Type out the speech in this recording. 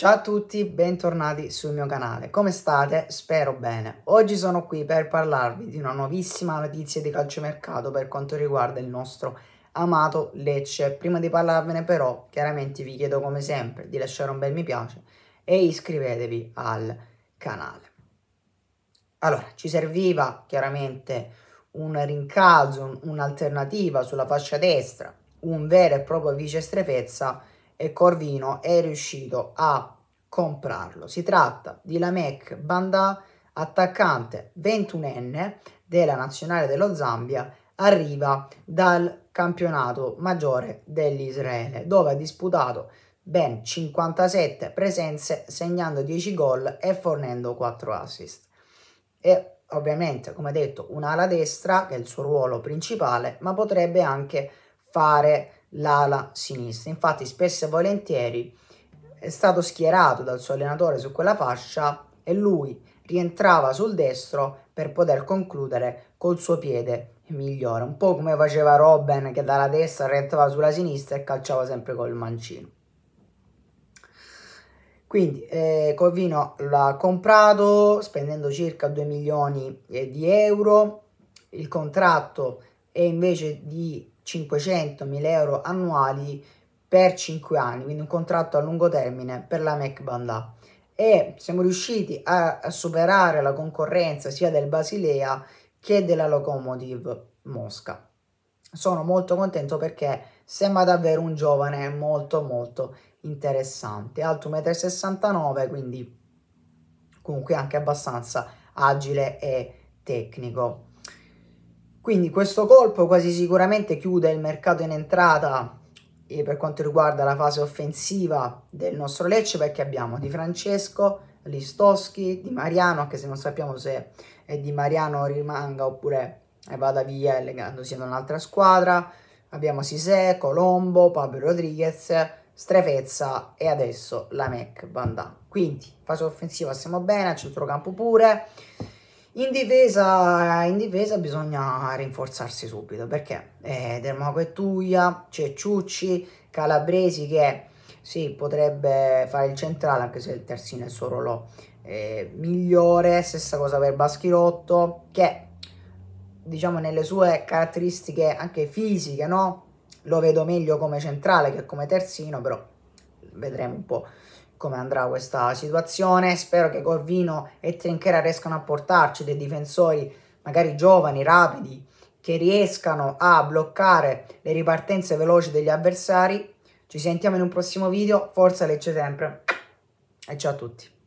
Ciao a tutti, bentornati sul mio canale. Come state? Spero bene. Oggi sono qui per parlarvi di una nuovissima notizia di calciomercato per quanto riguarda il nostro amato Lecce. Prima di parlarvene però, chiaramente vi chiedo come sempre di lasciare un bel mi piace e iscrivetevi al canale. Allora, ci serviva chiaramente un rincalzo, un'alternativa sulla fascia destra, un vero e proprio vice strefezza e Corvino è riuscito a comprarlo. Si tratta di Lamek Banda, attaccante 21enne della nazionale dello Zambia, arriva dal campionato maggiore dell'Israele, dove ha disputato ben 57 presenze, segnando 10 gol e fornendo 4 assist. E ovviamente, come detto, un'ala destra, che è il suo ruolo principale, ma potrebbe anche fare l'ala sinistra. Infatti spesso e volentieri è stato schierato dal suo allenatore su quella fascia e lui rientrava sul destro per poter concludere col suo piede migliore, un po' come faceva Robben che dalla destra rientrava sulla sinistra e calciava sempre col mancino. Quindi eh, Corvino l'ha comprato spendendo circa 2 milioni eh, di euro, il contratto è invece di 500.000 euro annuali per 5 anni, quindi un contratto a lungo termine per la Mac Banda. E siamo riusciti a, a superare la concorrenza sia del Basilea che della Locomotive Mosca. Sono molto contento perché sembra davvero un giovane molto molto interessante. Alto 1,69 m, quindi comunque anche abbastanza agile e tecnico. Quindi questo colpo quasi sicuramente chiude il mercato in entrata e per quanto riguarda la fase offensiva del nostro Lecce perché abbiamo Di Francesco, Listoschi, Di Mariano, anche se non sappiamo se Di Mariano rimanga oppure vada via legandosi ad un'altra squadra. Abbiamo Sisè, Colombo, Pablo Rodriguez, Strefezza e adesso la Mec Bandà. Quindi fase offensiva stiamo bene, a centrocampo pure. In difesa, in difesa, bisogna rinforzarsi subito perché eh, Dermago e Tuia, Cecciucci, Calabresi che sì, potrebbe fare il centrale anche se il terzino è il suo ruolo eh, migliore, stessa cosa per Baschirotto che diciamo nelle sue caratteristiche anche fisiche no? lo vedo meglio come centrale che come terzino però vedremo un po' come andrà questa situazione. Spero che Corvino e Trinchera riescano a portarci dei difensori magari giovani, rapidi, che riescano a bloccare le ripartenze veloci degli avversari. Ci sentiamo in un prossimo video, forza legge sempre e ciao a tutti.